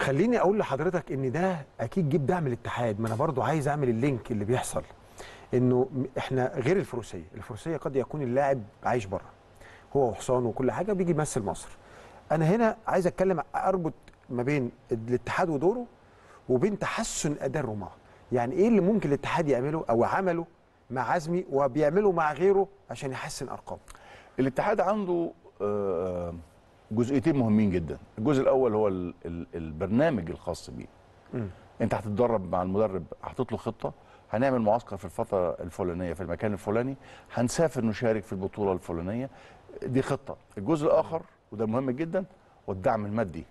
خليني اقول لحضرتك ان ده اكيد جيب دعم الاتحاد ما انا برضو عايز اعمل اللينك اللي بيحصل انه احنا غير الفروسيه الفروسيه قد يكون اللاعب عايش بره هو وحصانه وكل حاجه بيجي يمثل مصر انا هنا عايز اتكلم اربط ما بين الاتحاد ودوره وبين تحسن اداء الرماة يعني ايه اللي ممكن الاتحاد يعمله او عمله مع عزمي وبيعمله مع غيره عشان يحسن ارقامه الاتحاد عنده آه، جزئيتين مهمين جدا الجزء الاول هو البرنامج الخاص بيه انت هتتدرب مع المدرب هحطط له خطه هنعمل معسكر في الفتره الفلانيه في المكان الفلاني هنسافر نشارك في البطوله الفلانيه دي خطه الجزء الاخر وده مهم جدا والدعم المادي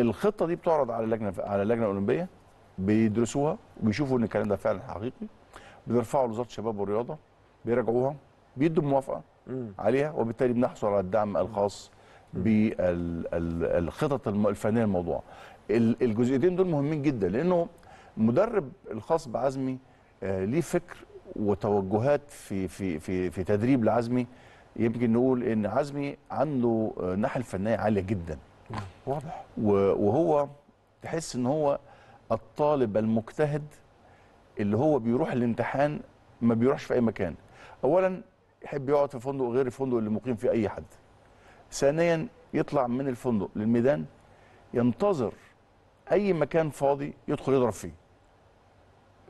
الخطه دي بتعرض على اللجنه على اللجنه الاولمبيه بيدرسوها وبيشوفوا ان الكلام ده فعلا حقيقي بيرفعوا لوزاره الشباب والرياضه بيراجعوها بيدوا موافقه عليها وبالتالي بنحصل على الدعم الخاص بالخطط الفنيه الموضوع الجزئيتين دول مهمين جدا لانه مدرب الخاص بعزمي آه، ليه فكر وتوجهات في في في في تدريب لعزمي يمكن نقول ان عزمي عنده الناحيه آه، الفنيه عاليه جدا واضح وهو تحس ان هو الطالب المجتهد اللي هو بيروح الامتحان ما بيروحش في اي مكان اولا يحب يقعد في فندق غير الفندق اللي مقيم فيه اي حد ثانيا يطلع من الفندق للميدان ينتظر اي مكان فاضي يدخل يضرب فيه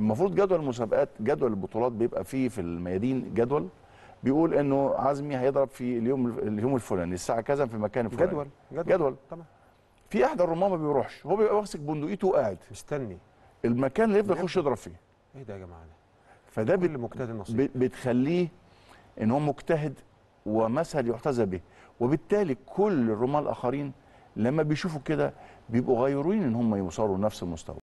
المفروض جدول المسابقات جدول البطولات بيبقى فيه في الميادين جدول بيقول انه عزمي هيضرب في اليوم اليوم الفلاني الساعه كذا في المكان الفلاني جدول جدول, جدول. في احد الرماه ما بيروحش هو بيبقى ماسك بندقيته وقاعد مستني المكان اللي يفضل يخش يضرب فيه ايه ده يا جماعه فده بت... بتخليه ان هو مجتهد ومثل يحتذى به وبالتالي كل الرماة الاخرين لما بيشوفوا كده بيبقوا غيورين ان هم يوصلوا لنفس المستوى